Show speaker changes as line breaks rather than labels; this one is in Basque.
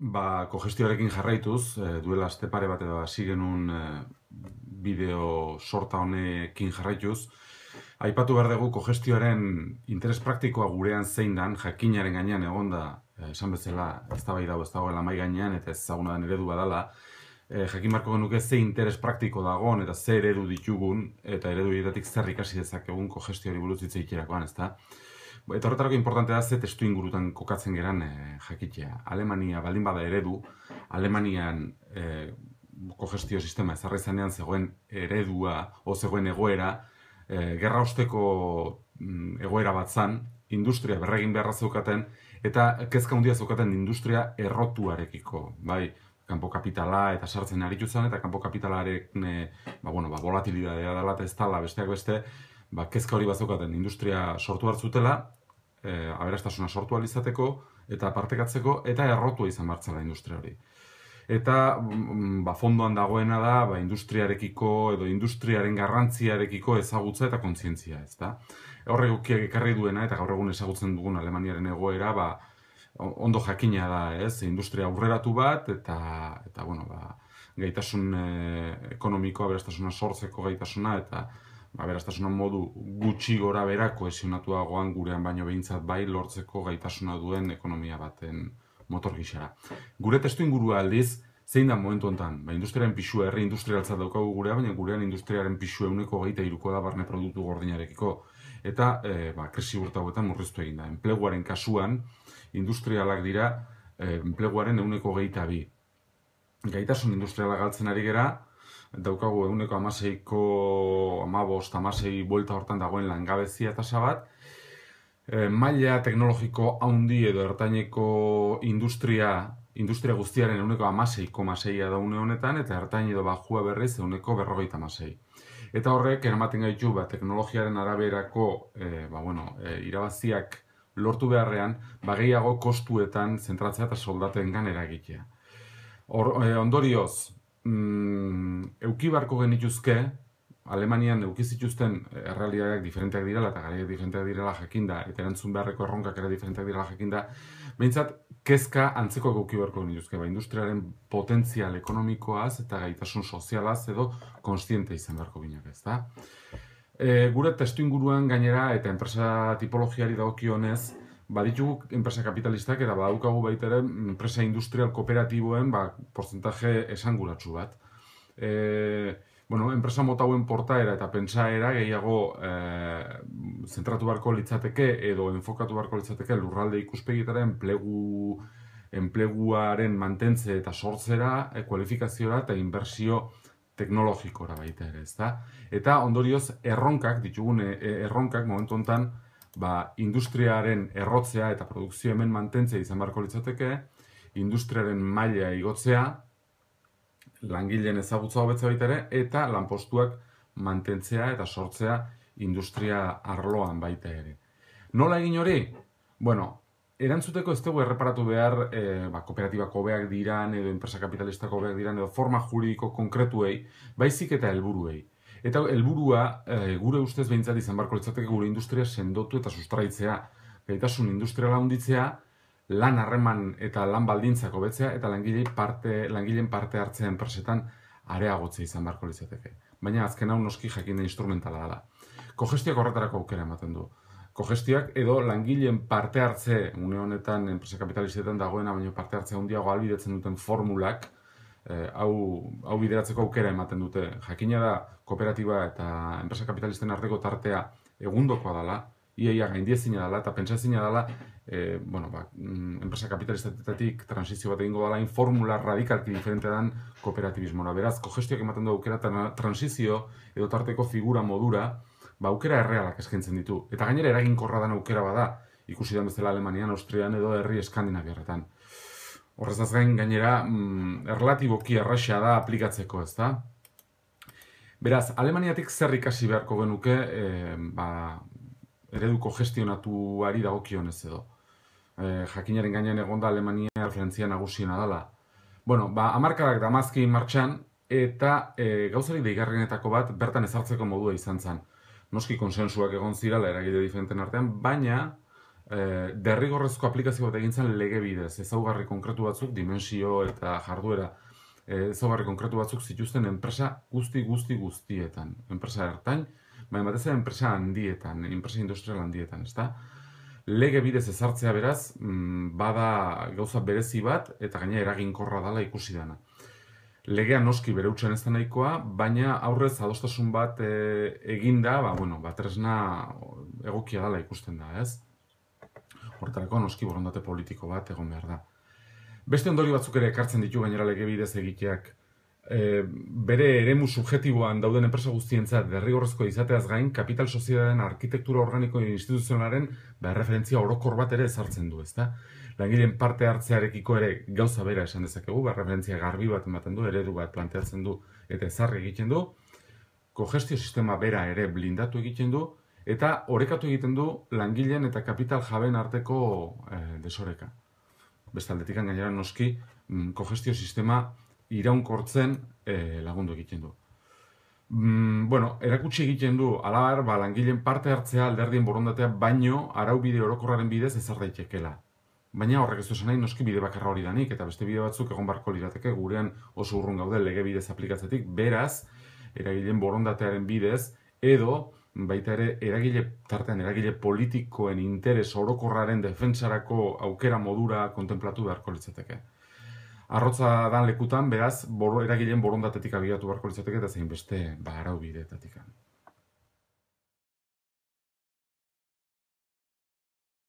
Ba, kogestioarekin jarraituz, eh, duela azte pare bat edo hasi eh, bideo sorta honekin jarraituz, aipatu behar dugu kogestioaren interes praktikoa gurean zein dan, jakinaren gainean egon da, eh, esan bezala, ez da bai dago, ez dagoela mai gainean, eta ez zaguna den eredu badala, eh, jakin marko genuke ze interes praktiko dagoen eta ze eredu ditugun, eta eredu zer ikasi dezakegun kogestioari buruz hitz egiterakoan, ez da? Ba, eta horretarako importante da ze testu ingurutan kokatzen geran e, jakitea. Alemania baldin bada eredu, Alemanian e, kogestio sistema ezarri zenean zegoen eredua o zegoen egoera, eh, gerra osteko mm, egoera bat zan, industria berregin beharra zeukaten, eta kezka hundia zeukaten industria errotuarekiko, bai, kanpo kapitala eta sartzen aritu zen, eta kanpo kapitalarek, ne, ba, bueno, ba, volatilidadea dela eta ez tala, besteak beste, ba, kezka hori bazokaten industria sortu hartzutela, e, eh, aberastasuna sortu alizateko eta partekatzeko eta errotua izan martzela industria hori. Eta mm, mm, ba, fondoan dagoena da ba, industriarekiko edo industriaren garrantziarekiko ezagutza eta kontzientzia, ez da? Horrek okiak ekarri duena eta gaur egun ezagutzen dugun Alemaniaren egoera, ba, ondo jakina da, ez, industria aurreratu bat eta, eta bueno, ba, gaitasun e, eh, ekonomikoa, berestasuna sortzeko gaitasuna eta ba, beraztasunan modu gutxi gora berako esionatuagoan gurean baino behintzat bai lortzeko gaitasuna duen ekonomia baten motor gixara. Gure testu guru aldiz, zein da momentu honetan? Ba, industriaren pixua herri industrialtza daukagu gurea, baina gurean industriaren pixua euneko gaita iruko da barne produktu gordinarekiko. Eta, e, ba, krisi urtagoetan murriztu egin da. Enpleguaren kasuan, industrialak dira, e, enpleguaren euneko gehita bi. Gaitasun industriala galtzen ari gera, daukagu eguneko amaseiko amabost, amasei buelta hortan dagoen langabezia tasa bat, eh, maila teknologiko handi edo ertaineko industria, industria guztiaren eguneko amaseiko amaseia daune honetan, eta ertain edo bajua berriz eguneko berrogeita amasei. Eta horrek, eramaten gaitu, ba, teknologiaren araberako eh, ba, eh, irabaziak lortu beharrean, bageiago kostuetan zentratzea eta soldaten ganera egitea. ondorioz, mm, eukibarko genituzke, Alemanian eukizituzten errealiak eh, diferenteak direla eta gari diferenteak direla jakinda, eta erantzun beharreko erronkak ere diferenteak direla jakinda, behintzat, kezka antzeko eukibarko beharko genituzke, ba, industriaren potentzial ekonomikoaz eta gaitasun sozialaz edo konstiente izan beharko ginak ez da. Eh, gure testu inguruan gainera eta enpresa tipologiari dagokionez, baditugu enpresa kapitalistak eta badaukagu baita ere mm, enpresa industrial kooperatiboen ba, porcentaje esanguratsu bat. E, bueno, enpresa mota hauen portaera eta pentsaera gehiago e, zentratu beharko litzateke edo enfokatu beharko litzateke lurralde ikuspegitara enplegu enpleguaren mantentze eta sortzera, e, kualifikaziora eta inbersio teknologikora baita ere, ezta? Eta ondorioz erronkak ditugune e, erronkak momentu honetan ba, industriaren errotzea eta produkzio hemen mantentzea izan beharko litzateke, industriaren maila igotzea, langileen ezagutza hobetzea baita ere, eta lanpostuak mantentzea eta sortzea industria arloan baita ere. Nola egin hori? Bueno, erantzuteko ez dugu erreparatu behar e, ba, hobeak diran, edo enpresa kapitalistako hobeak diran, edo forma juridiko konkretuei, baizik eta helburuei. Eta helburua eh, gure ustez behintzat izan barko litzateke gure industria sendotu eta sustraitzea. Gaitasun industriala handitzea, lan harreman eta lan baldintzako betzea, eta parte, langileen parte hartzean enpresetan areagotzea izan barko litzateke. Baina azken hau noski jakin instrumentala da. Kogestiak horretarako aukera ematen du. Kogestiak edo langileen parte hartze, une honetan, enpresa kapitalistetan dagoena, baina parte hartzea handiago albidetzen duten formulak, Eh, hau hau bideratzeko aukera ematen dute. Jakina da kooperatiba eta enpresa kapitalisten arteko tartea egundokoa dala, iaia gaindiezina dala eta pentsazina dala, eh bueno, ba, mm, enpresa kapitalistetatik transizio bat egingo dala in formula radikalki diferente dan kooperatibismora. beraz kogestioak ematen du aukera transizio edo tarteko figura modura, ba aukera errealak eskaintzen ditu eta gainera eraginkorra den aukera bada. Ikusi den bezala Alemanian, Austrian edo herri Eskandinabiarretan. Horrezaz gain gainera, mm, erlatiboki erraxea da aplikatzeko, ez da? Beraz, Alemaniatik zer ikasi beharko genuke, e, ba, ereduko gestionatuari dagokion ez edo. E, jakinaren gainean egonda Alemania referentzia nagusien dala. Bueno, ba, amarkadak damazki martxan, eta e, eh, gauzarik deigarrenetako bat bertan ezartzeko modua izan zen. Noski konsensuak egon zirala eragide diferenten artean, baina Eh, derrigorrezko aplikazio bat egintzen lege bidez, ezaugarri konkretu batzuk, dimensio eta jarduera, eh, ezaugarri konkretu batzuk zituzten enpresa guzti guzti guztietan, enpresa ertain, baina batez ere enpresa handietan, enpresa industrial handietan, ezta? Lege bidez ezartzea beraz, mm, bada gauza berezi bat eta gaina eraginkorra dala ikusi dana. Legea noski bere utxan ez nahikoa, baina aurrez adostasun bat e, eh, eginda, ba, bueno, ba, egokia dala ikusten da, ez? Hortarako noski borondate politiko bat egon behar da. Beste ondori batzuk ere ekartzen ditu gainera legebidez egiteak e, bere eremu subjetiboan dauden enpresa guztientzat derrigorrezko izateaz gain kapital sozietaten arkitektura organiko instituzionalaren berreferentzia orokor bat ere ezartzen du, ezta? Langileen parte hartzearekiko ere gauza bera esan dezakegu, berreferentzia garbi bat ematen du, eredu bat planteatzen du eta ezarri egiten du. Kogestio sistema bera ere blindatu egiten du, eta orekatu egiten du langileen eta kapital jaben arteko e, desoreka. Bestaldetik gainera noski mm, kogestio sistema iraunkortzen e, lagundu egiten du. Mm, bueno, erakutsi egiten du alabar ba langileen parte hartzea alderdien borondatea baino araubide orokorraren bidez ezar daitekeela. Baina horrek ez du nahi, noski bide bakarra hori danik, eta beste bide batzuk egon barko lirateke gurean oso urrun gaude lege bidez aplikatzetik, beraz, eragilen borondatearen bidez, edo baita ere eragile tartean eragile politikoen interes orokorraren defentsarako aukera modura kontemplatu beharko litzateke. Arrotza dan lekutan, beraz, boro, eragileen borondatetik abiatu beharko litzateke eta zein beste ba, arau bideetatik.